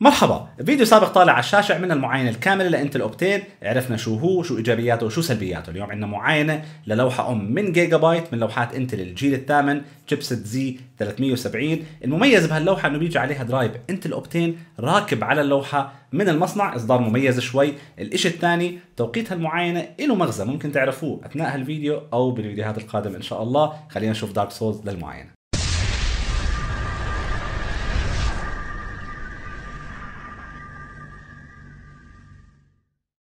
مرحبا فيديو سابق طالع على الشاشة عملنا المعاينة الكاملة لانتل اوبتين عرفنا شو هو شو ايجابياته وشو سلبياته اليوم عندنا معاينة للوحة ام من جيجا بايت من لوحات انتل الجيل الثامن تشيبس زي 370 المميز بهاللوحة انه بيجي عليها درايف انتل اوبتين راكب على اللوحة من المصنع اصدار مميز شوي الاشي الثاني توقيت هالمعاينة له مغزى ممكن تعرفوه اثناء هالفيديو او بالفيديوهات القادمة ان شاء الله خلينا نشوف دارك سولز للمعاينة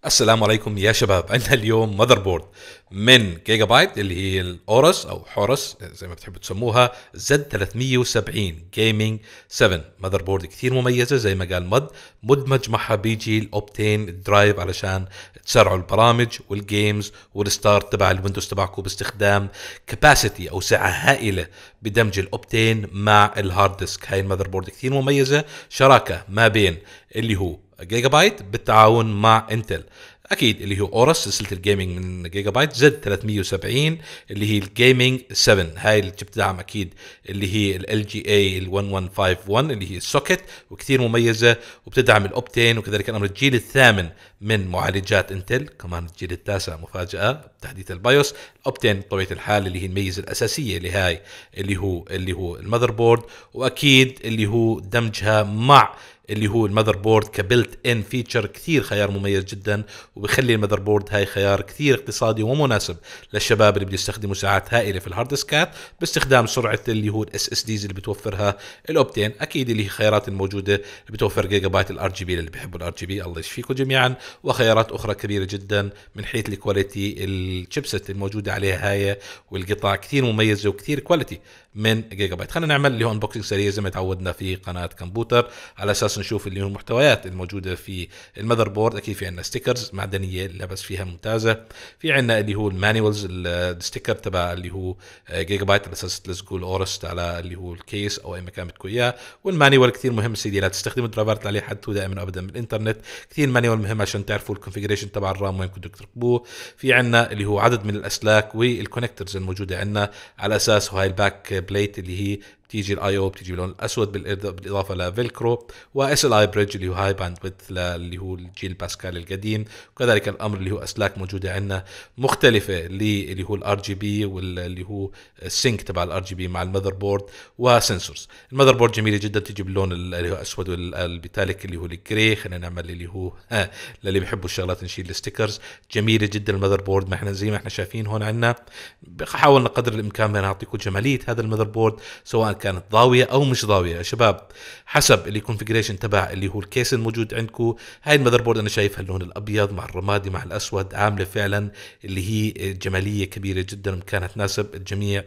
السلام عليكم يا شباب عندنا اليوم ماذر بورد من جيجا بايت اللي هي الاورس او حورس زي ما بتحبوا تسموها زد 370 جيمنج 7 ماذر بورد كثير مميزه زي ما قال مد مدمج معها بيجي الاوبتين درايف علشان تسرعوا البرامج والجيمز والستارت تبع الويندوز تبعكم باستخدام كباسيتي او سعه هائله بدمج الاوبتين مع الهارد ديسك هاي الماذر بورد كثير مميزه شراكه ما بين اللي هو جيجا بايت بالتعاون مع انتل اكيد اللي هو اورس سلسله الجيمنج من جيجا بايت زد 370 اللي هي الجيمنج 7 هاي اللي بتدعم اكيد اللي هي ال جي اي ال 1151 اللي هي السوكت وكثير مميزه وبتدعم الاوبتين وكذلك الامر الجيل الثامن من معالجات انتل كمان الجيل التاسع مفاجاه تحديث البايوس الاوبتين بطبيعه الحال اللي هي الميزه الاساسيه لهاي اللي هو اللي هو المذر بورد واكيد اللي هو دمجها مع اللي هو المذر بورد كبلت ان فيتشر كثير خيار مميز جدا وبخلي المذر بورد هاي خيار كثير اقتصادي ومناسب للشباب اللي بده يستخدموا ساعات هائله في الهارد ديسكات باستخدام سرعه اللي هو الاس اس ديز اللي بتوفرها الاوبتين اكيد اللي هي خيارات الموجوده اللي بتوفر جيجا بايت الار جي بي للي بيحبوا الار جي بي الله يشفيكم جميعا وخيارات اخرى كبيره جدا من حيث الكواليتي الشيبسيت الموجوده عليها هاي والقطع كثير مميزه وكثير كواليتي من جيجا بايت خلينا نعمل اللي هو انبوكسنج سريع زي ما تعودنا في قناه كمبيوتر على اساس نشوف اللي هو المحتويات الموجوده في المذر بورد اكيد في عندنا ستيكرز معدنيه اللبس فيها ممتازه في عندنا اللي هو المانيوالز الستيكر تبع اللي هو جيجا بايت على اساس ليتس اورست على اللي هو الكيس او اي مكان بدكم اياه والمانيوال كثير مهم سيدي لا تستخدموا الدرايفرات اللي عليه حتى دائما ابدا من الانترنت كثير مانيوال مهم عشان تعرفوا الكونفجريشن تبع الرام وين بدكم تركبوه في عندنا اللي هو عدد من الاسلاك والكونكترز الموجوده عندنا على اساس وهي الباك بليت اللي هي بتيجي الاي او بتيجي باللون الاسود بالاضافه لفيلكرو واس ال اي بريدج اللي هو هاي باند ويث اللي هو الجيل باسكال القديم وكذلك الامر اللي هو اسلاك موجوده عندنا مختلفه اللي هو الار جي بي واللي هو السينك تبع الار جي بي مع المذر بورد وسنسورز المذر بورد جميله جدا تيجي باللون اللي هو اسود والبيتاليك اللي هو الجري خلينا نعمل اللي هو آه للي بيحبوا الشغلات نشيل الستيكرز جميله جدا المذر بورد ما احنا زي ما احنا شايفين هون عندنا حاولنا قدر الامكان نعطيكم جماليه هذا المذر بورد سواء كانت ضاويه او مش ضاويه يا شباب حسب اللي الكونفجريشن تبع اللي هو الكيس الموجود عندكم هاي المذر بورد انا شايفها اللون الابيض مع الرمادي مع الاسود عامله فعلا اللي هي جماليه كبيره جدا وكانت تناسب الجميع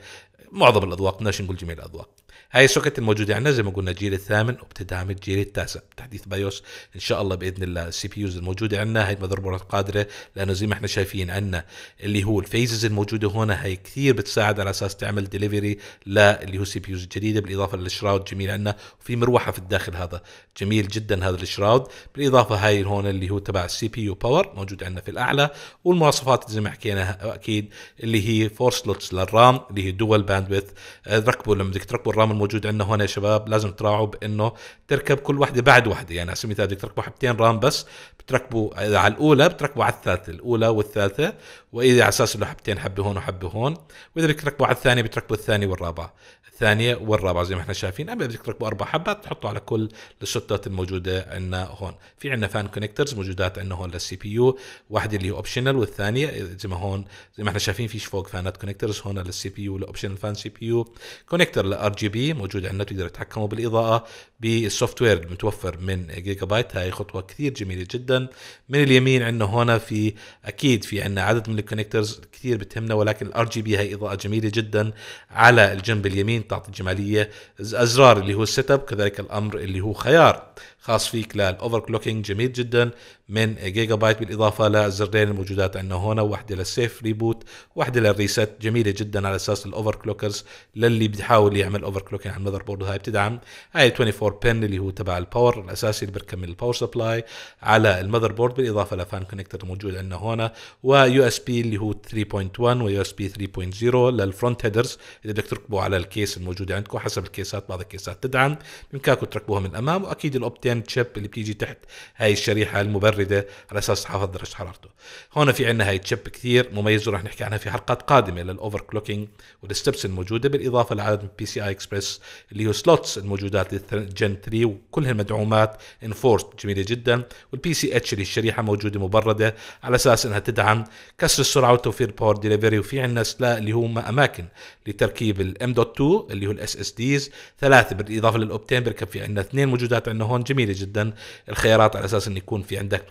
معظم الاذواق بدناش نقول جميع الاذواق هاي السوكت الموجوده عندنا زي ما قلنا الجيل الثامن وبتدعم الجيل التاسع تحديث بايوس ان شاء الله باذن الله السي بي يوز الموجوده عندنا هاي المذر بوردات قادره لانه زي ما احنا شايفين عندنا اللي هو الفيزز الموجوده هون هاي كثير بتساعد على اساس تعمل ديليفري للي هو السي بي يوز الجديده بالاضافه للشراود جميل عندنا وفي مروحه في الداخل هذا جميل جدا هذا الشراود بالاضافه هاي هون اللي هو تبع السي بي يو باور موجود عندنا في الاعلى والمواصفات زي ما حكينا اكيد اللي هي فور سلوتس للرام اللي هي دول باندويث ركبوا لما بدك تركبوا الرام موجود عندنا هون يا شباب لازم تراعوا بانه تركب كل وحده بعد وحده يعني على سبيل المثال بدك تركبوا حبتين رام بس بتركبوا على الاولى بتركبوا على الثالثه الاولى والثالثه واذا على اساس انه حبتين حبه هون وحبه هون واذا بدك تركبوا على الثانيه بتركبوا الثانيه والرابعه الثانيه والرابعه زي ما احنا شايفين اما بدك تركبوا اربع حبات بتحطوا على كل الشطات الموجوده عندنا هون في عندنا فان كونكترز موجودات عندنا هون للسي بي يو واحده اللي هي اوبشنال والثانيه زي ما هون زي ما احنا شايفين فيش فوق فانات كونكترز هون للسي بي يو لاوبشنال فان سي بي يو كونكتر للار جي بي موجوده عندنا تقدر تتحكموا بالاضاءه بالسوفت وير المتوفر من جيجا بايت هاي خطوه كثير جميله جدا من اليمين عندنا هون في اكيد في عندنا عدد من الكونكترز كثير بتهمنا ولكن الار جي بي هي اضاءه جميله جدا على الجنب اليمين تعطي جماليه ازرار اللي هو السيت اب كذلك الامر اللي هو خيار خاص فيك للاوفر كلوكينج جميل جدا من جيجا بايت بالاضافه للزرين الموجودات عندنا هون واحده للسيف ريبوت واحده للريست جميله جدا على اساس الاوفر كلوكرز للي بيحاول يعمل اوفر كلوكين على المذر بورد هاي بتدعم هاي 24 بن اللي هو تبع الباور الاساسي اللي بيركب من الباور سبلاي على المذر بورد بالاضافه لفان كونكتر الموجود عندنا هون ويو اس بي اللي هو 3.1 ويو اس بي 3.0 للفرونت هيدرز اللي بدك تركبوا على الكيس الموجوده عندكم حسب الكيسات بعض الكيسات تدعم بامكانكم تركبوها من الأمام واكيد الاوبتين تشيب اللي بتيجي تحت هاي الشريحه المبرمجه مبرده على اساس تحافظ درجه حرارته هون في عندنا هاي تشيب كثير مميز ورح نحكي عنها في حلقات قادمه للاوفر كلوكينج والستبس الموجوده بالاضافه لعدد البي سي اي اكسبرس اللي هو سلوتس الموجودات للجن 3 وكل هالمدعومات انفورس جميله جدا والبي سي اتش اللي الشريحه موجوده مبرده على اساس انها تدعم كسر السرعه وتوفير باور ديليفري وفي عندنا سلا اللي هم اماكن لتركيب الام دوت 2 اللي هو الاس اس ديز ثلاثه بالاضافه للاوبتين بركب في عندنا اثنين موجودات عندنا هون جميله جدا الخيارات على اساس انه يكون في عندك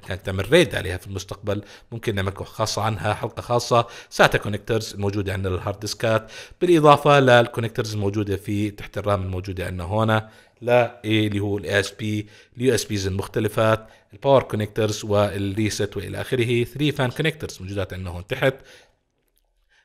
ريد عليها في المستقبل ممكن نعمل خاصة عنها حلقة خاصة ساتا كونكترز الموجودة عندنا للهارد ديسكات بالإضافة للكونكترز الموجودة في تحت الرام الموجودة عندنا هنا لا إيه، اللي هو الاي اس بي اليو اس بيز المختلفات الباور كونكترز والريست والى اخره 3 فان كونكترز موجودات عندنا هون تحت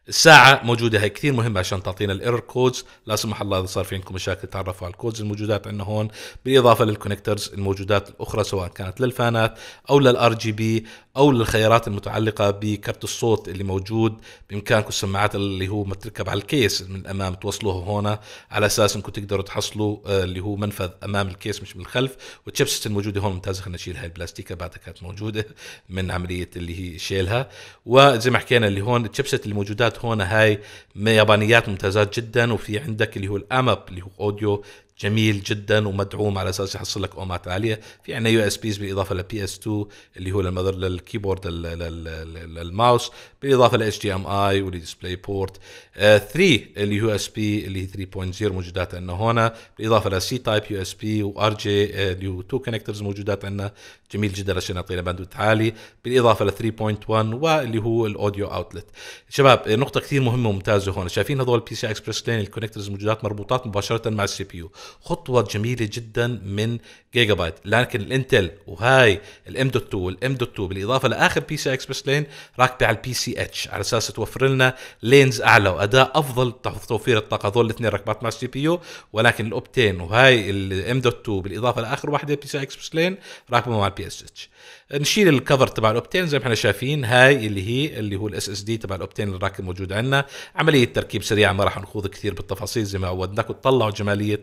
الساعة موجودة هي كثير مهمة عشان تعطينا الايرور كودز لا سمح الله إذا صار في عندكم مشاكل تعرفوا على الكودز الموجودات عندنا هون بالإضافة للكونكترز الموجودات الأخرى سواء كانت للفانات أو للار جي بي أو للخيارات المتعلقة بكرت الصوت اللي موجود بإمكانكم السماعات اللي هو متركب على الكيس من الأمام توصلوه هون على أساس إنكم تقدروا تحصلوا آه، اللي هو منفذ أمام الكيس مش من الخلف والتشيبسيت الموجودة هون ممتازة خلينا نشيل هاي البلاستيكة بعدها كانت موجودة من عملية اللي هي شيلها وزي ما حكينا اللي هون التشيبسيت اللي موجودات هون هاي يابانيات ممتازات جدا وفي عندك اللي هو الامب اللي هو اوديو جميل جدا ومدعوم على اساس يحصل لك اومات عاليه في عندنا يو اس بيز بالاضافه للبي اس 2 اللي هو للمذر للكيبورد للماوس بالاضافه اتش دي ام اي والديسبلاي بورت 3 آه، اليو اس بي اللي هي 3.0 موجودات عندنا هنا بالاضافه لسي تايب يو اس بي وار جي اللي هو 2 كونكترز موجودات عندنا جميل جدا عشان يعطينا باندوت عالي بالاضافه ل 3.1 واللي هو الاوديو اوتلت شباب آه، نقطه كثير مهمه وممتازه هون شايفين هذول البي سي اكسبرس لين الكونكترز موجودات مربوطات مباشره مع السي بي يو خطوه جميله جدا من جيجا بايت لكن الانتل وهاي الام دوت 2 والام دوت 2 بالاضافه لاخر بي سي اكسبرس لين راكبه على البي سي اتش على اساس توفر لنا لينز اعلى واداء افضل توفير الطاقه هذول الاثنين ركبات مع السي بي يو ولكن الاوبتين وهاي الام دوت 2 بالاضافه لاخر واحده بي سي اكسبرس لين راكبه مع البي اس اتش نشيل الكفر تبع الاوبتين زي ما احنا شايفين هاي اللي هي اللي هو الاس اس دي تبع الاوبتين اللي راكب موجود عندنا عمليه تركيب سريعه ما راح نخوض كثير بالتفاصيل زي ما عودناك وتطلعوا جماليه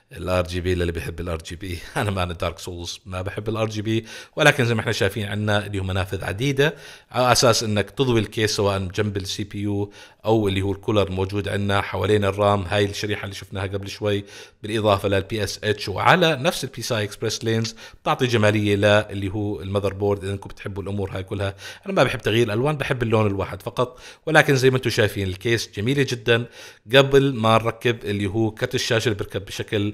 الار جي بي للي بيحب الار جي بي انا ما انا دارك سولز ما بحب الار جي بي ولكن زي ما احنا شايفين عندنا اللي هو منافذ عديده على اساس انك تضوي الكيس سواء جنب السي بي يو او اللي هو الكولر الموجود عندنا حوالين الرام هاي الشريحه اللي شفناها قبل شوي بالاضافه للبي اس اتش وعلى نفس البي ساي اكسبرس لينز بتعطي جماليه للي هو المذر بورد اذا انكم بتحبوا الامور هاي كلها انا ما بحب تغيير الالوان بحب اللون الواحد فقط ولكن زي ما انتم شايفين الكيس جميله جدا قبل ما نركب اللي هو كرت الشاشه اللي بركب بشكل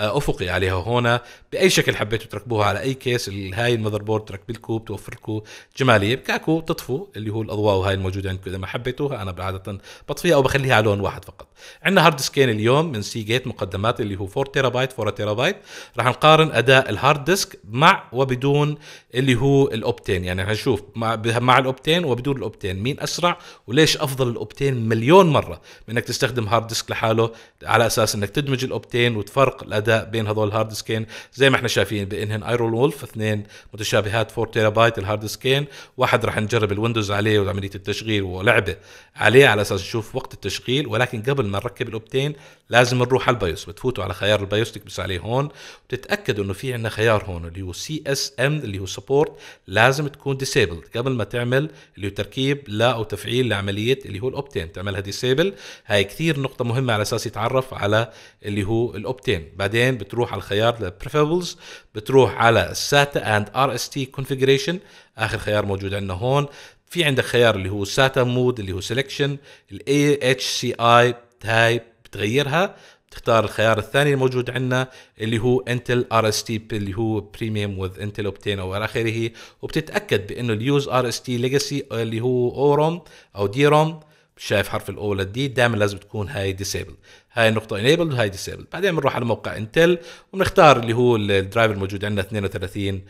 آه، افقي عليها هون باي شكل حبيتوا تركبوها على اي كيس هاي المذر بورد تركب لكم بتوفر لكم جماليه بكاكو بتطفوا اللي هو الاضواء وهاي الموجوده عندكم اذا ما حبيتوها انا عاده بطفيها او بخليها على لون واحد فقط عندنا هارد سكين اليوم من سي جيت مقدمات اللي هو 4 تيرا بايت 4 تيرا بايت راح نقارن اداء الهارد ديسك مع وبدون اللي هو الاوبتين يعني هنشوف مع مع الاوبتين وبدون الاوبتين مين اسرع وليش افضل الاوبتين مليون مره من انك تستخدم هارد ديسك لحاله على اساس انك تدمج الاوبتين وتفرق الاداء بين هذول الهارد سكين زي ما احنا شايفين بانهن ايرون وولف اثنين متشابهات 4 تيرا بايت الهارد سكين واحد راح نجرب الويندوز عليه وعمليه التشغيل ولعبه عليه على اساس نشوف وقت التشغيل ولكن قبل ما نركب الاوبتين لازم نروح على البايوس بتفوتوا على خيار البايوس تكبس عليه هون بتتاكدوا انه في عندنا خيار هون اللي هو سي اس ام اللي هو سبورت لازم تكون ديسيبلد قبل ما تعمل اللي هو تركيب لا او تفعيل لعمليه اللي هو الاوبتين تعملها ديسيبل هاي كثير نقطه مهمه على اساس يتعرف على اللي هو الاوبتين بعدين بتروح على الخيار بريفابلز بتروح على الساتا اند ار اس تي كونفيجريشن اخر خيار موجود عندنا هون في عندك خيار اللي هو ساتا مود اللي هو سيلكشن الاي اتش سي اي تايب بتغيرها بتختار الخيار الثاني الموجود عندنا اللي هو انتل ار اس تي اللي هو بريميوم وذ انتل اوبتين او الى اخره وبتتاكد بانه اليوز ار اس تي ليجاسي اللي هو اوروم او دي روم شايف حرف الاولى دي دائما لازم تكون هاي ديسيبل هاي النقطه انيبلد وهاي ديسيبلد بعدين بنروح على موقع انتل وبنختار اللي هو الدرايف الموجود عندنا 32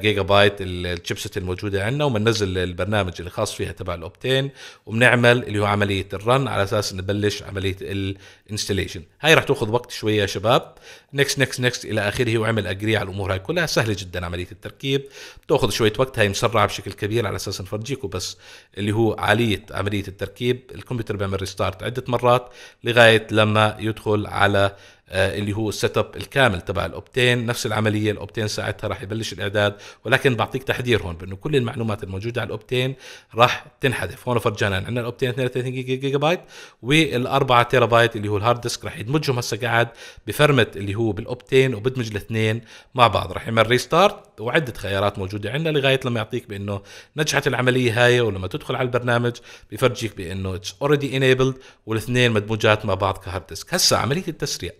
جيجا بايت الشيبسيت الموجوده عندنا وبننزل البرنامج اللي خاص فيها تبع الاوبتين وبنعمل اللي هو عمليه الرن على اساس نبلش عمليه الانستليشن هاي راح تاخذ وقت شويه يا شباب نكست نكست نكست الى اخره وعمل اجري على الامور هاي كلها سهله جدا عمليه التركيب بتاخذ شويه وقت هاي مسرعه بشكل كبير على اساس نفرجيكم بس اللي هو عاليه عمليه التركيب الكمبيوتر بيعمل ريستارت عده مرات لغايه لما يدخل على آه، اللي هو السيت اب الكامل تبع الاوبتين نفس العمليه الاوبتين ساعتها راح يبلش الاعداد ولكن بعطيك تحذير هون بانه كل المعلومات الموجوده على الاوبتين راح تنحذف هون فرجانا عندنا الاوبتين 32 جيجا بايت وال4 تيرا بايت اللي هو الهارد ديسك راح يدمجهم هسه قاعد بفرمت اللي هو بالاوبتين وبدمج الاثنين مع بعض راح يعمل ريستارت وعده خيارات موجوده عندنا لغايه لما يعطيك بانه نجحت العمليه هاي ولما تدخل على البرنامج بفرجيك بانه اتس اوريدي انيبلد والاثنين مدموجات مع بعض كهارد ديسك هسه عمليه التسريع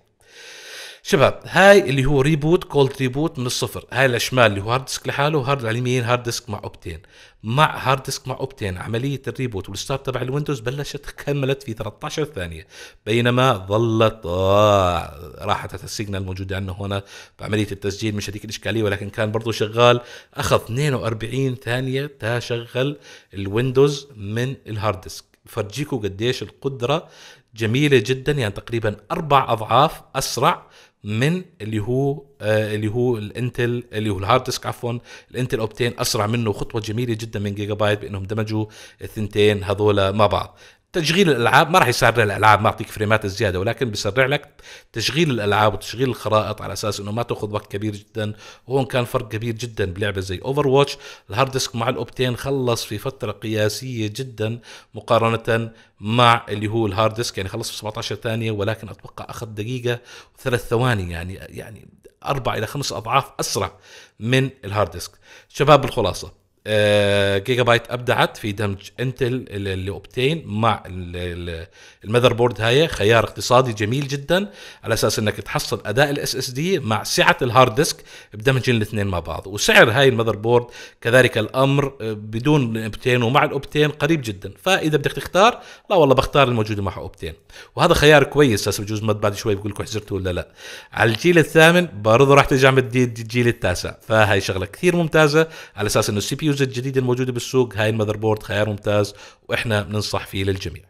شباب هاي اللي هو ريبوت كولد ريبوت من الصفر هاي الشمال اللي هو هارد ديسك لحاله وهارد على اليمين هارد ديسك مع اوبتين مع هارد ديسك مع اوبتين عمليه الريبوت والستارت تبع الويندوز بلشت كملت في 13 ثانيه بينما ظلت آه راحت السيجنال الموجوده عندنا هنا بعمليه التسجيل مش هذيك الاشكاليه ولكن كان برضه شغال اخذ 42 ثانيه تشغل الويندوز من الهارد ديسك فرجيكم قديش القدرة جميلة جدا يعني تقريبا أربع أضعاف أسرع من اللي هو آه اللي هو الانتل اللي هو الهارد ديسك عفوا الانتل اوبتين اسرع منه خطوه جميله جدا من جيجا بايت بانهم دمجوا الثنتين هذول مع بعض تشغيل الالعاب ما راح يسرع الالعاب ما يعطيك فريمات زياده ولكن بيسرع لك تشغيل الالعاب وتشغيل الخرائط على اساس انه ما تاخذ وقت كبير جدا وهون كان فرق كبير جدا بلعبه زي اوفر واتش الهارد ديسك مع الاوبتين خلص في فتره قياسيه جدا مقارنه مع اللي هو الهارد ديسك يعني خلص في 17 ثانيه ولكن اتوقع اخذ دقيقه وثلاث ثواني يعني يعني اربع الى خمس اضعاف اسرع من الهارد ديسك شباب الخلاصه جيجا آه، بايت ابدعت في دمج انتل اللي اوبتين مع المذر بورد هاي خيار اقتصادي جميل جدا على اساس انك تحصل اداء الاس اس دي مع سعه الهارد ديسك بدمج الاثنين مع بعض وسعر هاي المذر بورد كذلك الامر آه، بدون اوبتين ومع الاوبتين قريب جدا فاذا بدك تختار لا والله بختار الموجوده مع اوبتين وهذا خيار كويس هسه بجوز ما بعد شوي بقول لكم حزرته ولا لا على الجيل الثامن برضه راح ترجع من الجيل التاسع فهي شغله كثير ممتازه على اساس انه السي بي التكنولوجيا الجديده الموجوده بالسوق هاي المذر بورد خيار ممتاز واحنا بننصح فيه للجميع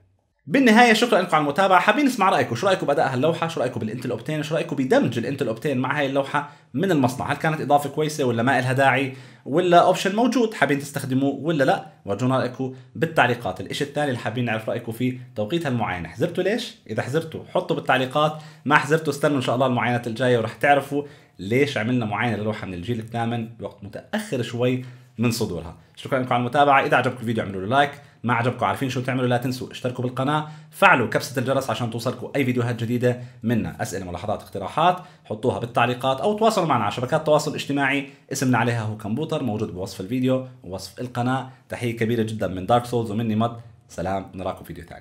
بالنهايه شكرا لكم على المتابعه حابين نسمع رايكم شو رايكم باداء هاللوحه شو رايكم بالانتل اوبتين شو رايكم بدمج الانتل اوبتين مع هاي اللوحه من المصنع هل كانت اضافه كويسه ولا ما لها داعي ولا اوبشن موجود حابين تستخدموه ولا لا ورجونا رايكم بالتعليقات الشيء الثاني اللي حابين نعرف رايكم فيه توقيت هالمعاينه حزرتوا ليش اذا حزرتوا حطوا بالتعليقات ما حزرتوا استنوا ان شاء الله المعاينات الجايه ورح تعرفوا ليش عملنا معاينه للوحه من الجيل الثامن بوقت متاخر شوي من صدورها شكرا لكم على المتابعه اذا عجبكم الفيديو اعملوا له لايك ما عجبكم عارفين شو تعملوا لا تنسوا اشتركوا بالقناه فعلوا كبسه الجرس عشان توصلكم اي فيديوهات جديده منا اسئله ملاحظات اقتراحات حطوها بالتعليقات او تواصلوا معنا على شبكات التواصل الاجتماعي اسمنا عليها هو كمبوتر موجود بوصف الفيديو ووصف القناه تحيه كبيره جدا من دارك سولز ومني مد سلام نراكم فيديو ثاني